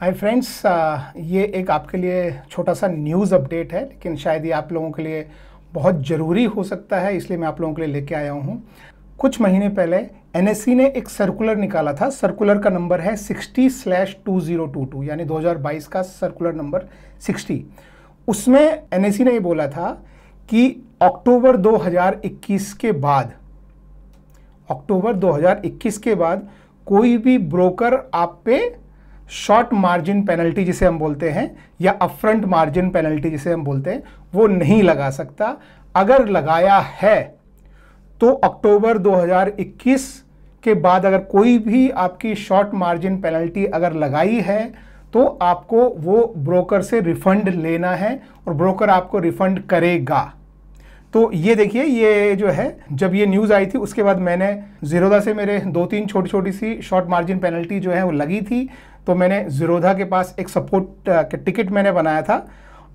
hi friends uh, ये एक आपके लिए छोटा सा न्यूज़ अपडेट है लेकिन शायद ये आप लोगों के लिए बहुत ज़रूरी हो सकता है इसलिए मैं आप लोगों के लिए लेके आया हूँ कुछ महीने पहले एन e ने एक सर्कुलर निकाला था सर्कुलर का नंबर है 60 slash two zero two two यानी 2022 का सर्कुलर नंबर 60 उसमें एन e ने ये बोला था कि अक्टूबर 2021 के बाद अक्टूबर 2021 के बाद कोई भी ब्रोकर आप पे शॉर्ट मार्जिन पेनल्टी जिसे हम बोलते हैं या अपफ्रंट मार्जिन पेनल्टी जिसे हम बोलते हैं वो नहीं लगा सकता अगर लगाया है तो अक्टूबर 2021 के बाद अगर कोई भी आपकी शॉर्ट मार्जिन पेनल्टी अगर लगाई है तो आपको वो ब्रोकर से रिफ़ंड लेना है और ब्रोकर आपको रिफ़ंड करेगा तो ये देखिए ये जो है जब ये न्यूज़ आई थी उसके बाद मैंने ज़ीरोधा से मेरे दो तीन छोटी छोटी सी शॉर्ट मार्जिन पेनल्टी जो है वो लगी थी तो मैंने ज़ीरोधा के पास एक सपोर्ट टिकट मैंने बनाया था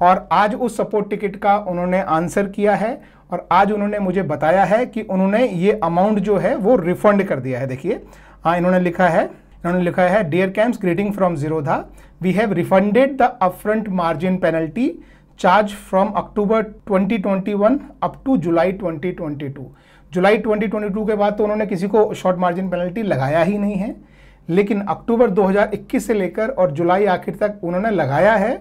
और आज उस सपोर्ट टिकट का उन्होंने आंसर किया है और आज उन्होंने मुझे बताया है कि उन्होंने ये अमाउंट जो है वो रिफंड कर दिया है देखिए हाँ इन्होंने लिखा है इन्होंने लिखा है dear Cams greeting from Zerodha we have refunded the upfront margin penalty charge from October 2021 up to July 2022 जुलाई 2022 के बाद तो उन्होंने किसी को शॉर्ट मार्जिन पेनल्टी लगाया ही नहीं है लेकिन अक्टूबर 2021 से लेकर और जुलाई आखिर तक उन्होंने लगाया है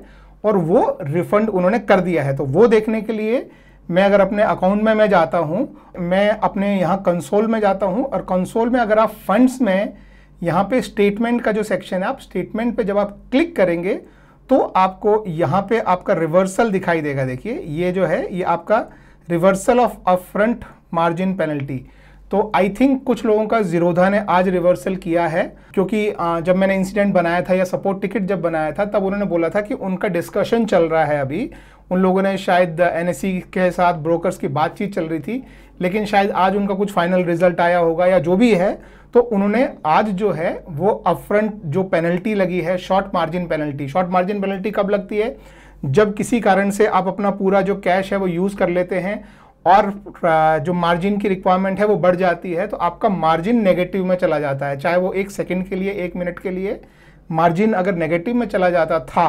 और वो रिफंड उन्होंने कर दिया है तो वो देखने के लिए मैं अगर अपने अकाउंट में मैं जाता हूँ मैं अपने यहाँ कंसोल में जाता हूँ और कंसोल में अगर आप फंड्स में यहाँ पे स्टेटमेंट का जो सेक्शन है आप स्टेटमेंट पे जब आप क्लिक करेंगे तो आपको यहाँ पे आपका रिवर्सल दिखाई देगा देखिए ये जो है ये आपका reversal of upfront margin penalty तो आई थिंक कुछ लोगों का जीरोधा ने आज रिवर्सल किया है क्योंकि जब मैंने इंसिडेंट बनाया था या सपोर्ट टिकट जब बनाया था तब उन्होंने बोला था कि उनका डिस्कशन चल रहा है अभी उन लोगों ने शायद एन के साथ ब्रोकर्स की बातचीत चल रही थी लेकिन शायद आज उनका कुछ फाइनल रिजल्ट आया होगा या जो भी है तो उन्होंने आज जो है वो अपफ्रंट जो पेनल्टी लगी है short margin penalty short margin penalty कब लगती है जब किसी कारण से आप अपना पूरा जो कैश है वो यूज़ कर लेते हैं और जो मार्जिन की रिक्वायरमेंट है वो बढ़ जाती है तो आपका मार्जिन नेगेटिव में चला जाता है चाहे वो एक सेकंड के लिए एक मिनट के लिए मार्जिन अगर नेगेटिव में चला जाता था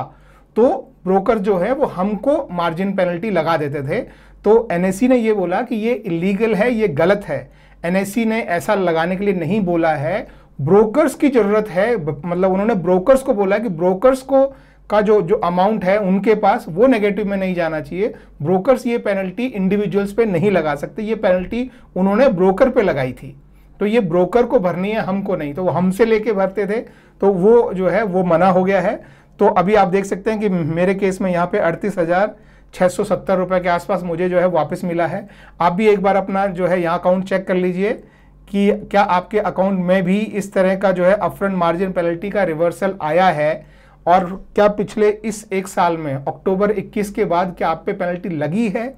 तो ब्रोकर जो है वो हमको मार्जिन पेनल्टी लगा देते थे तो एन ने ये बोला कि ये इलीगल है ये गलत है एन ने ऐसा लगाने के लिए नहीं बोला है ब्रोकर्स की ज़रूरत है मतलब उन्होंने ब्रोकर्स को बोला कि ब्रोकर्स को का जो जो अमाउंट है उनके पास वो नेगेटिव में नहीं जाना चाहिए ब्रोकर्स ये पेनल्टी इंडिविजुअल्स पे नहीं लगा सकते ये पेनल्टी उन्होंने ब्रोकर पे लगाई थी तो ये ब्रोकर को भरनी है हमको नहीं तो वो हमसे लेके भरते थे तो वो जो है वो मना हो गया है तो अभी आप देख सकते हैं कि मेरे केस में यहाँ पे अड़तीस हज़ार छः सौ सत्तर रुपये के आसपास मुझे जो है वापस मिला है आप भी एक बार अपना जो है यहाँ अकाउंट चेक कर लीजिए कि क्या आपके अकाउंट में भी इस तरह का जो है अपफ्रंट मार्जिन पेनल्टी का रिवर्सल आया है और क्या पिछले इस एक साल में अक्टूबर 21 के बाद क्या आप पे पेनल्टी लगी है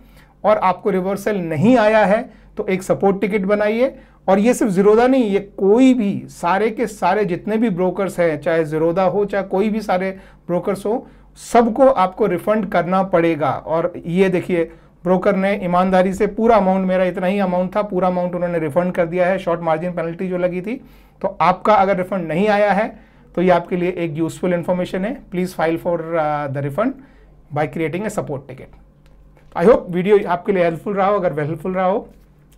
और आपको रिवर्सल नहीं आया है तो एक सपोर्ट टिकट बनाइए और ये सिर्फ ज़ीरोदा नहीं ये कोई भी सारे के सारे जितने भी ब्रोकर्स हैं चाहे ज़ीरोदा हो चाहे कोई भी सारे ब्रोकर्स हो सबको आपको रिफंड करना पड़ेगा और ये देखिए ब्रोकर ने ईमानदारी से पूरा अमाउंट मेरा इतना ही अमाउंट था पूरा अमाउंट उन्होंने रिफंड कर दिया है शॉर्ट मार्जिन पेनल्टी जो लगी थी तो आपका अगर रिफंड नहीं आया है तो ये आपके लिए एक यूजफुल इन्फॉर्मेशन है please file for the refund by creating a support ticket I hope video आपके लिए हेल्पफुल रहा हो अगर हेल्पफुल रहा हो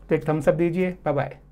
तो एक थम्सअप दीजिए बाय बाय